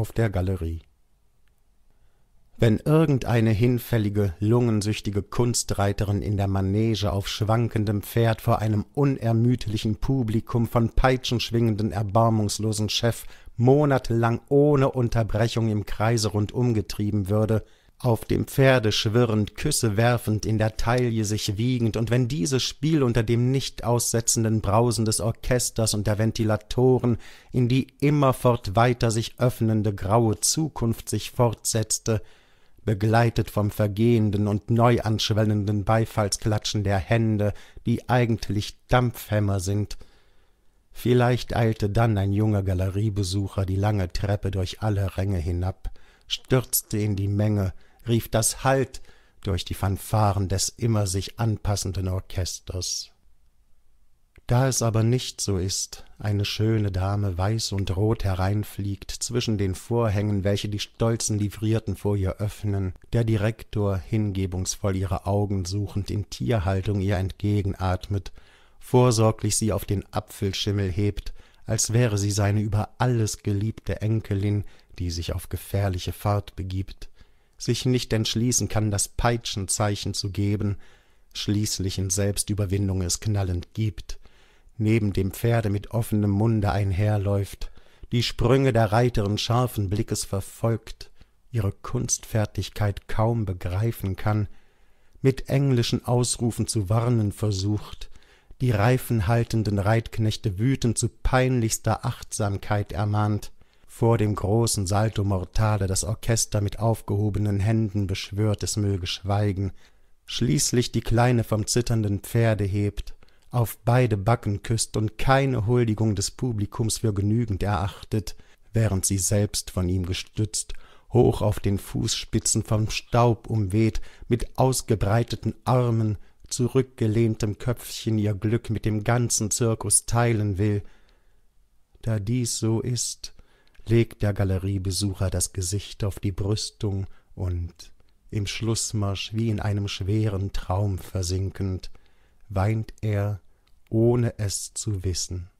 auf der Galerie. Wenn irgendeine hinfällige, lungensüchtige Kunstreiterin in der Manege auf schwankendem Pferd vor einem unermüdlichen Publikum von peitschenschwingenden, erbarmungslosen Chef monatelang ohne Unterbrechung im Kreise rundum getrieben würde, auf dem Pferde schwirrend, Küsse werfend, in der Taille sich wiegend, und wenn dieses Spiel unter dem nicht aussetzenden Brausen des Orchesters und der Ventilatoren in die immerfort weiter sich öffnende graue Zukunft sich fortsetzte, begleitet vom vergehenden und neu anschwellenden Beifallsklatschen der Hände, die eigentlich Dampfhämmer sind, Vielleicht eilte dann ein junger Galeriebesucher die lange Treppe durch alle Ränge hinab, stürzte in die Menge, rief das Halt durch die Fanfaren des immer sich anpassenden Orchesters. Da es aber nicht so ist, eine schöne Dame weiß und rot hereinfliegt zwischen den Vorhängen, welche die stolzen Livrierten vor ihr öffnen, der Direktor hingebungsvoll ihre Augen suchend in Tierhaltung ihr entgegenatmet, vorsorglich sie auf den Apfelschimmel hebt, als wäre sie seine über alles geliebte Enkelin, die sich auf gefährliche Fahrt begibt, sich nicht entschließen kann, das Peitschenzeichen zu geben, schließlich in Selbstüberwindung es knallend gibt, neben dem Pferde mit offenem Munde einherläuft, die Sprünge der Reiterin scharfen Blickes verfolgt, ihre Kunstfertigkeit kaum begreifen kann, mit englischen Ausrufen zu warnen versucht, die reifenhaltenden Reitknechte wütend zu peinlichster Achtsamkeit ermahnt, vor dem großen Salto Mortale das Orchester mit aufgehobenen Händen beschwört, es möge schweigen, schließlich die Kleine vom zitternden Pferde hebt, auf beide Backen küsst und keine Huldigung des Publikums für genügend erachtet, während sie selbst von ihm gestützt, hoch auf den Fußspitzen vom Staub umweht, mit ausgebreiteten Armen, zurückgelehntem Köpfchen ihr Glück mit dem ganzen Zirkus teilen will. Da dies so ist, legt der Galeriebesucher das Gesicht auf die Brüstung und, im Schlußmarsch wie in einem schweren Traum versinkend, weint er, ohne es zu wissen.